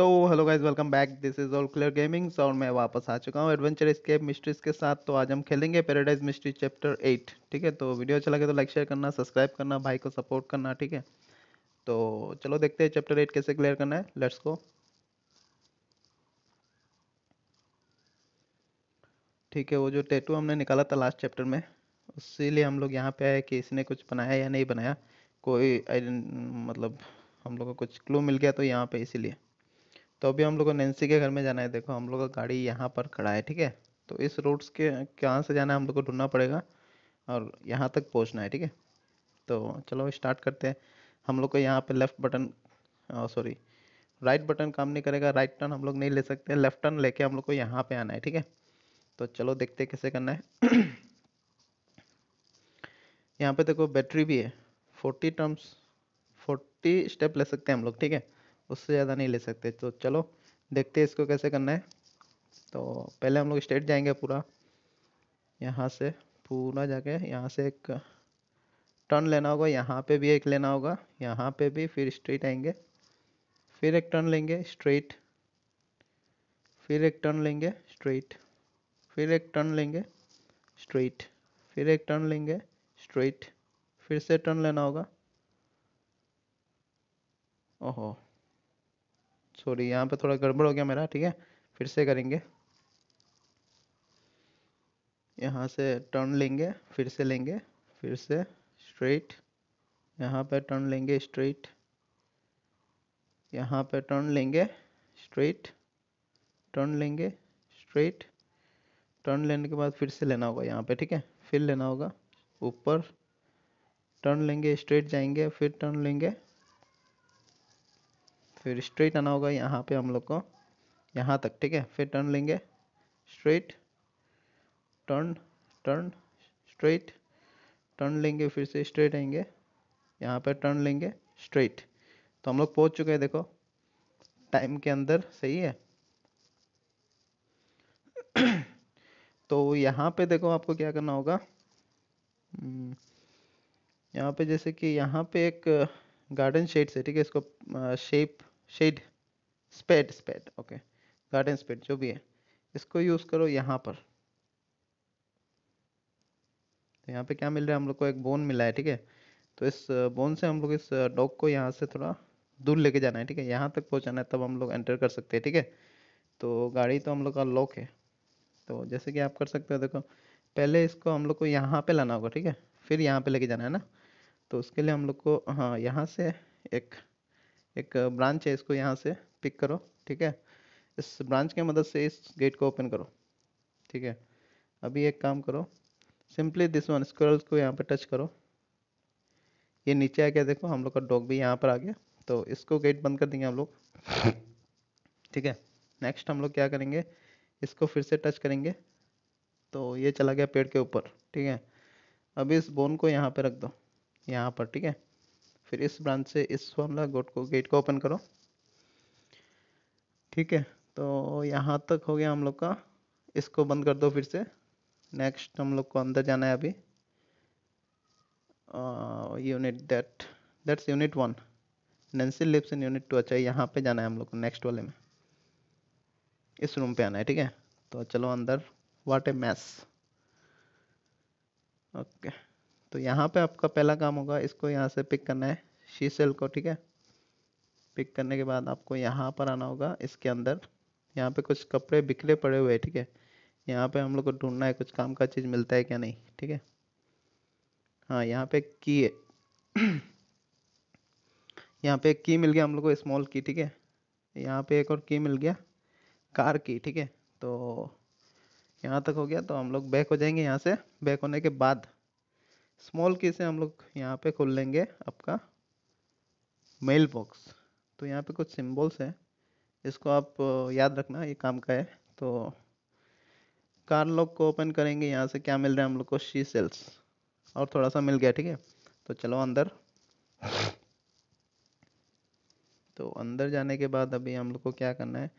तो hello guys welcome back this is all clear gamings और मैं वापस आ चुका हूँ एडवेंचर स्केप मिस्ट्रीज के साथ तो आज हम खेलेंगे पैराडाइज मिस्ट्री चैप्टर एट ठीक है तो वीडियो अच्छा लगे तो लाइक शेयर करना सब्सक्राइब करना भाई को सपोर्ट करना ठीक है तो चलो देखते हैं चैप्टर एट कैसे क्लियर करना है लेट्स को ठीक है वो जो टेटू हमने निकाला था लास्ट चैप्टर में उसीलिए हम लोग यहाँ पे आए कि इसने कुछ बनाया या नहीं बनाया कोई मतलब हम लोग को कुछ क्लू मिल गया तो यहाँ पे इसीलिए तो अभी हम लोग को नैन्सी के घर में जाना है देखो हम लोग का गाड़ी यहाँ पर खड़ा है ठीक है तो इस रूट्स के कहाँ से जाना है हम लोग को ढूंढना पड़ेगा और यहाँ तक पहुँचना है ठीक है तो चलो स्टार्ट करते हैं हम लोग को यहाँ पर left button sorry right button काम नहीं करेगा राइट टर्न हम लोग नहीं ले सकते लेफ़्ट टर्न लेके हम लोग को यहाँ पे आना है ठीक है तो चलो देखते कैसे करना है यहाँ पे देखो बैटरी भी है फोर्टी टर्म्स फोर्टी स्टेप ले सकते हैं हम लोग ठीक है उससे ज़्यादा नहीं ले सकते तो चलो देखते हैं इसको कैसे करना है तो पहले हम लोग स्ट्रेट जाएंगे पूरा यहाँ से पूरा जाके यहाँ से एक टर्न लेना होगा यहाँ पे भी एक लेना होगा यहाँ पे भी फिर स्ट्रेट आएंगे फिर एक टर्न लेंगे स्ट्रेट फिर एक टर्न लेंगे स्ट्रेट फिर एक टर्न लेंगे स्ट्रेट फिर एक टर्न लेंगे स्ट्रेट फिर से टर्न लेना होगा ओहो सॉरी यहाँ पे थोड़ा गड़बड़ हो गया मेरा ठीक है फिर से करेंगे यहाँ से टर्न लेंगे फिर से लेंगे फिर से स्ट्रेट यहाँ पे टर्न लेंगे स्ट्रेट यहाँ पे टर्न लेंगे स्ट्रेट टर्न लेंगे स्ट्रेट टर्न लेने के बाद फिर से लेना होगा यहाँ पे ठीक है फिर लेना होगा ऊपर टर्न लेंगे स्ट्रेट जाएंगे फिर टर्न लेंगे फिर स्ट्रेट आना होगा यहाँ पे हम लोग को यहाँ तक ठीक है फिर टर्न लेंगे straight turn turn straight turn लेंगे फिर से स्ट्रेट आएंगे यहाँ पर टर्न लेंगे स्ट्रेट तो हम लोग पहुँच चुके हैं देखो टाइम के अंदर सही है तो यहाँ पे देखो आपको क्या करना होगा हम्म, यहाँ पे जैसे कि यहाँ पे एक गार्डन शेड से ठीक है इसको shape shade spade spade okay garden spade जो भी है इसको यूज़ करो यहाँ पर तो यहाँ पे क्या मिल रहा है हम लोग को एक बोन मिला है ठीक है तो इस बोन से हम लोग इस डॉग को यहाँ से थोड़ा दूर लेके जाना है ठीक है यहाँ तक पहुँचाना है तब हम लोग एंटर कर सकते हैं ठीक है तो गाड़ी तो हम लोग का लॉक है तो जैसे कि आप कर सकते हो देखो पहले इसको हम लोग को यहाँ पे लाना होगा ठीक है फिर यहाँ पे लेके जाना है ना तो उसके लिए हम लोग को हाँ यहाँ से एक एक ब्रांच है इसको यहाँ से पिक करो ठीक है इस ब्रांच के मदद से इस गेट को ओपन करो ठीक है अभी एक काम करो सिंपली दिस वन स्क्रोल को यहाँ पर टच करो ये नीचे आ गया देखो हम लोग का डॉग भी यहाँ पर आ गया तो इसको गेट बंद कर देंगे हम लोग ठीक है नेक्स्ट हम लोग क्या करेंगे इसको फिर से टच करेंगे तो ये चला गया पेड़ के ऊपर ठीक है अभी इस बोन को यहाँ पे रख दो यहाँ पर ठीक है फिर इस ब्रांच से इस फॉर्मूला गोट को गेट को ओपन करो ठीक है तो यहाँ तक हो गया हम लोग का इसको बंद कर दो फिर से नेक्स्ट हम लोग को अंदर जाना है अभी unit that that's unit one नेंसिल लिप्स इन यूनिट टू अच्छा यहाँ पे जाना है हम लोग को नेक्स्ट वाले में इस रूम पे आना है ठीक है तो चलो अंदर वाट ए मैस ओके तो यहाँ पे आपका पहला काम होगा इसको यहाँ से पिक करना है शी सेल को ठीक है पिक करने के बाद आपको यहाँ पर आना होगा इसके अंदर यहाँ पे कुछ कपड़े बिखरे पड़े हुए हैं ठीक है यहाँ पे हम लोग को ढूंढना है कुछ काम का चीज़ मिलता है क्या नहीं ठीक है हाँ यहाँ पे की है यहाँ पे की मिल गया हम लोग को स्मॉल की ठीक है यहाँ पे एक और की मिल गया कार की ठीक है तो यहाँ तक हो गया तो हम लोग बैक हो जाएंगे यहाँ से बैक होने के बाद स्मॉल की से हम लोग यहाँ पे खोल लेंगे आपका मेल बॉक्स तो यहाँ पे कुछ सिंबल्स है इसको आप याद रखना ये काम का है तो कार लॉक को ओपन करेंगे यहाँ से क्या मिल रहा है हम लोग को शी सेल्स और थोड़ा सा मिल गया ठीक है तो चलो अंदर तो अंदर जाने के बाद अभी हम लोग को क्या करना है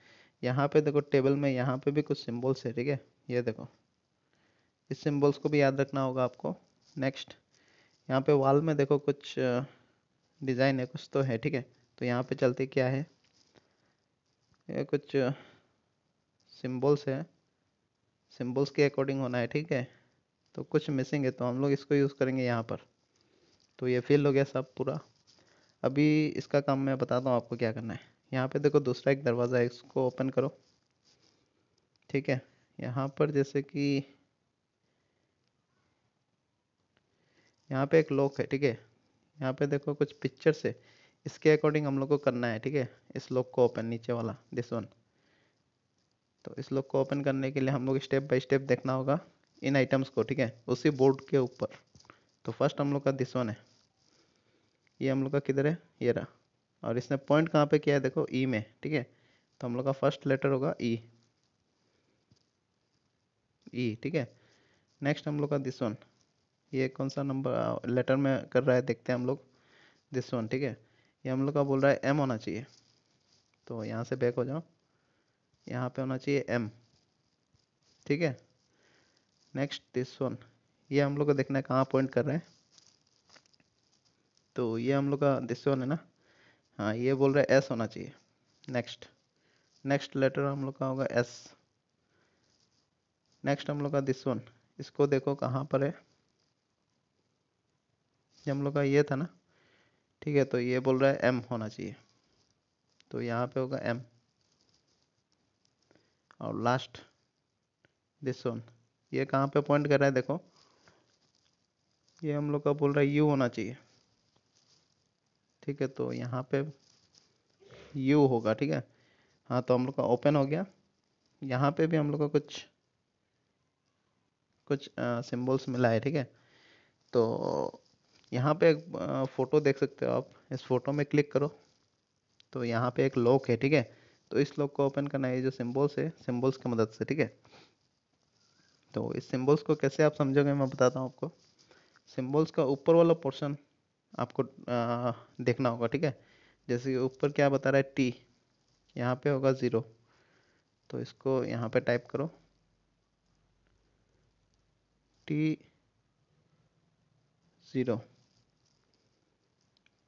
यहाँ पे देखो टेबल में यहाँ पे भी कुछ सिंबल्स है ठीक है ये देखो इस सिंबल्स को भी याद रखना होगा आपको नेक्स्ट यहाँ पे वाल में देखो कुछ डिज़ाइन है कुछ तो है ठीक है तो यहाँ पे चलते क्या है ये कुछ सिंबल्स है सिंबल्स के अकॉर्डिंग होना है ठीक है तो कुछ मिसिंग है तो हम लोग इसको यूज़ करेंगे यहाँ पर तो ये फिल हो गया सब पूरा अभी इसका काम मैं बताता हूँ आपको क्या करना है यहाँ पे देखो दूसरा एक दरवाज़ा है इसको ओपन करो ठीक है यहाँ पर जैसे कि यहाँ पे एक लॉक है ठीक है यहाँ पे देखो कुछ पिक्चर्स है इसके अकॉर्डिंग हम लोग को करना है ठीक है इस लॉक को ओपन नीचे वाला दिस वन तो इस लॉक को ओपन करने के लिए हम लोग स्टेप बाय स्टेप देखना होगा इन आइटम्स को ठीक है उसी बोर्ड के ऊपर तो फर्स्ट हम लोग का दिस वन है ये हम लोग का किधर है ये रहा और इसने पॉइंट कहाँ पे किया है देखो ई e में ठीक है तो हम लोग का फर्स्ट लेटर होगा ई e। ई e, ठीक है नेक्स्ट हम लोग का दिस वन ये कौन सा नंबर लेटर में कर रहा है देखते हैं हम लोग दिस वन ठीक है ये हम लोग का बोल रहा है एम होना चाहिए तो यहाँ से बैक हो जाओ यहाँ पे होना चाहिए एम ठीक है नेक्स्ट दिस वन ये हम लोग का देखना है कहाँ पॉइंट कर रहे हैं तो ये हम लोग का दिस वन है ना हाँ ये बोल रहा है एस होना चाहिए नेक्स्ट नेक्स्ट लेटर हम लोग का होगा एस नेक्स्ट हम लोग का दिस वन इसको देखो कहाँ पर है ये हम लोग का ये था ना ठीक है तो ये बोल रहा है एम होना चाहिए तो यहाँ पे होगा एम और लास्ट दिस वन ये कहाँ पे पॉइंट कर रहा है देखो ये हम लोग का बोल रहा है यू होना चाहिए ठीक है तो यहाँ पे यू होगा ठीक है हाँ तो हम लोग का ओपन हो गया यहाँ पे भी हम लोग का कुछ कुछ सिंबल्स मिला है ठीक है तो यहाँ पे एक फ़ोटो देख सकते हो आप इस फोटो में क्लिक करो तो यहाँ पे एक लॉक है ठीक है तो इस लॉक को ओपन करना है जो सिम्बल्स है सिम्बल्स की मदद से ठीक है तो इस सिम्बल्स को कैसे आप समझोगे मैं बताता हूँ आपको सिम्बल्स का ऊपर वाला पोर्शन आपको आ, देखना होगा ठीक है जैसे कि ऊपर क्या बता रहा है टी यहाँ पे होगा ज़ीरो तो इसको यहाँ पे टाइप करो टी ज़ीरो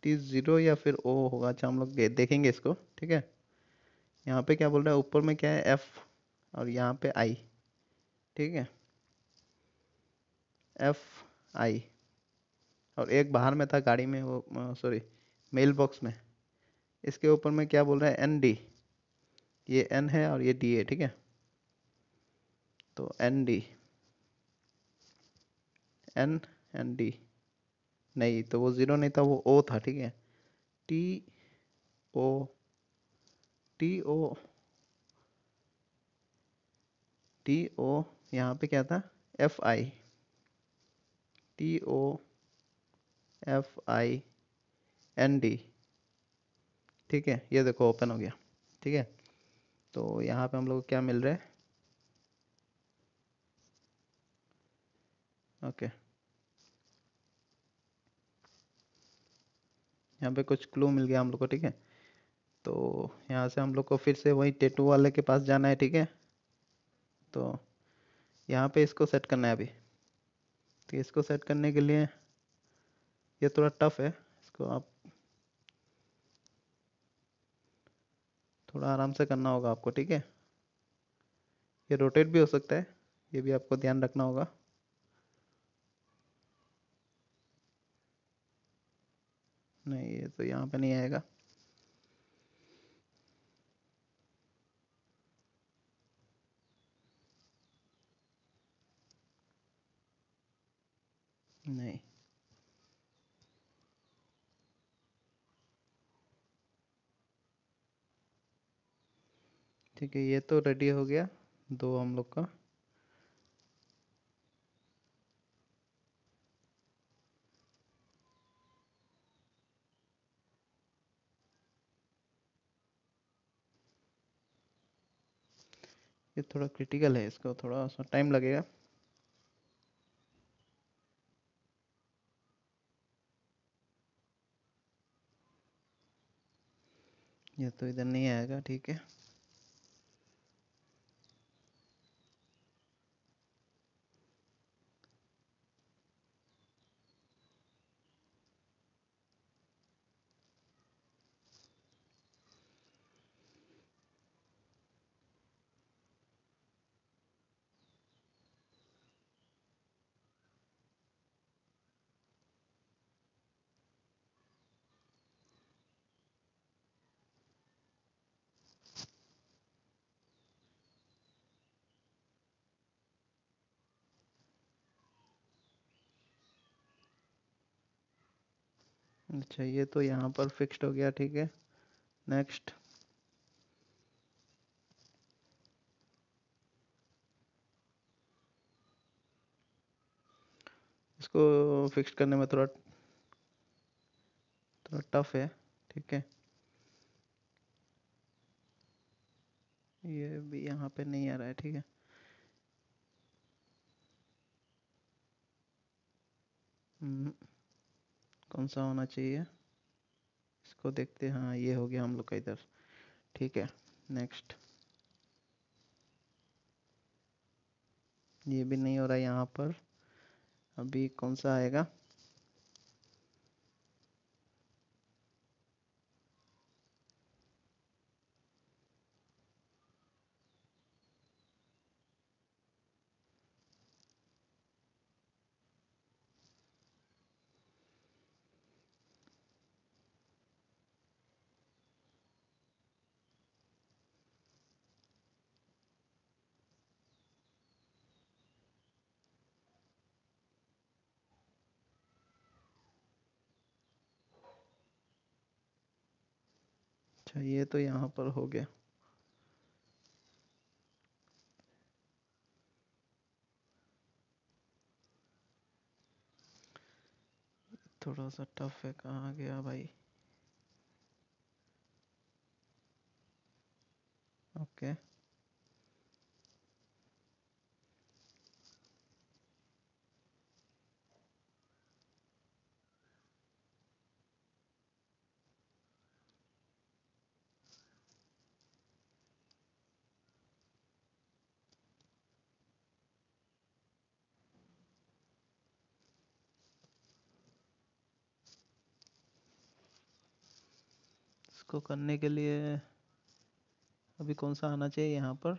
टी ज़ीरो या फिर ओ होगा अच्छा हम लोग देखेंगे इसको ठीक है यहाँ पे क्या बोल रहा है ऊपर में क्या है एफ़ और यहाँ पे आई ठीक है एफ़ आई और एक बाहर में था गाड़ी में वो सॉरी मेल बॉक्स में इसके ऊपर में क्या बोल रहा है एन डी ये एन है और ये डी है ठीक है तो N D N N D नहीं तो वो ज़ीरो नहीं था वो ओ था ठीक है T O T O T O यहाँ पे क्या था F I T O F I N D ठीक है ये देखो ओपन हो गया ठीक है तो यहाँ पे हम लोग क्या मिल रहा है ओके okay. यहाँ पे कुछ क्लू मिल गया हम लोग को ठीक है तो यहाँ से हम लोग को फिर से वही टेटू वाले के पास जाना है ठीक है तो यहाँ पे इसको सेट करना है अभी तो इसको सेट करने के लिए ये थोड़ा टफ है इसको आप थोड़ा आराम से करना होगा आपको ठीक है ये रोटेट भी हो सकता है ये भी आपको ध्यान रखना होगा नहीं ये तो यहाँ पे नहीं आएगा नहीं ठीक है ये तो रेडी हो गया दो हम लोग का ये थोड़ा क्रिटिकल है इसको थोड़ा सा टाइम लगेगा ये तो इधर नहीं आएगा ठीक है अच्छा ये तो यहाँ पर फिक्स्ड हो गया ठीक है नेक्स्ट इसको फिक्स्ड करने में थोड़ा थोड़ा टफ है ठीक है ये भी यहाँ पे नहीं आ रहा है ठीक है हम्म कौन सा होना चाहिए इसको देखते हैं हाँ ये हो गया हम लोग का इधर ठीक है नेक्स्ट ये भी नहीं हो रहा यहाँ पर अभी कौन सा आएगा अच्छा ये तो यहाँ पर हो गया थोड़ा सा टफ है कहा गया भाई ओके okay. इसको करने के लिए अभी कौन सा आना चाहिए यहाँ पर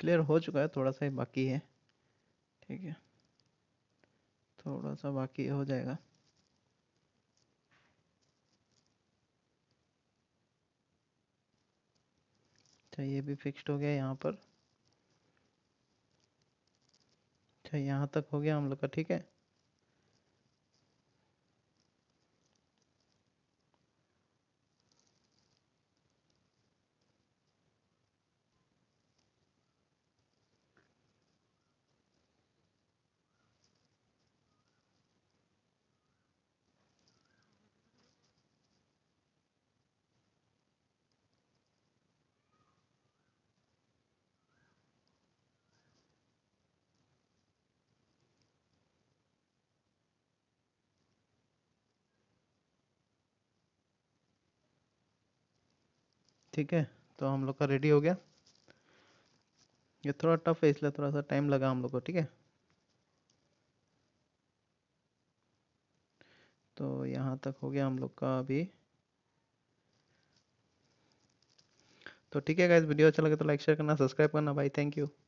क्लियर हो चुका है थोड़ा सा ही बाकी है ठीक है थोड़ा सा बाकी हो जाएगा अच्छा ये भी फिक्स्ड हो गया यहाँ पर अच्छा यहाँ तक हो गया हम लोग का ठीक है ठीक है तो हम लोग का रेडी हो गया ये थोड़ा टफ है इसलिए थोड़ा सा टाइम लगा हम लोग को ठीक है तो यहाँ तक हो गया हम लोग का अभी तो ठीक है इस वीडियो अच्छा लगे तो लाइक शेयर करना सब्सक्राइब करना भाई थैंक यू